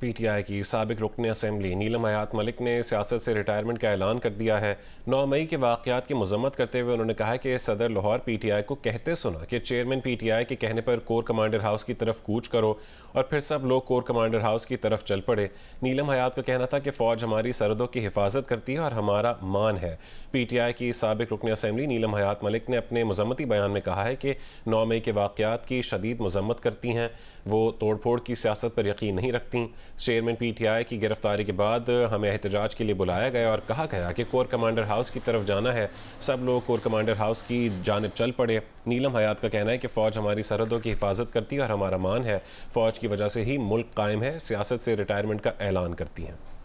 PTI की सबक रुकन असम्बली नीलम हयात मलिक ने सियासत से रिटायरमेंट का ऐलान कर दिया है नौ मई के वाकत की मजम्मत करते हुए उन्होंने कहा कि सदर लाहौर पीटीआई को कहते सुना कि चेयरमैन पीटीआई के कहने पर कोर कमांडर हाउस की तरफ कूच करो और फिर सब लोग कोर कमांडर हाउस की तरफ चल पड़े नीलम हयात का कहना था कि फ़ौज हमारी सरहदों की हिफाजत करती है और हमारा मान है पीटीआई की सबक रुकन असम्बली नीलम हयात मलिक ने अपने मजम्मती बयान में कहा है कि नौ मई के वाकत की शदीद मजम्मत करती हैं वो तोड़ फोड़ की सियासत पर यकीन नहीं रखती चेयरमैन पी टी आई की गिरफ्तारी के बाद हमें एहतजाज के लिए बुलाया गया और कहा गया कि कोर कमांडर हाउस की तरफ जाना है सब लोग कोर कमांडर हाउस की जानब चल पड़े नीलम हयात का कहना है कि फ़ौज हमारी सरहदों की हिफाजत करती है और हमारा मान है फ़ौज की वजह से ही मुल्क कायम है सियासत से रिटायरमेंट का ऐलान करती हैं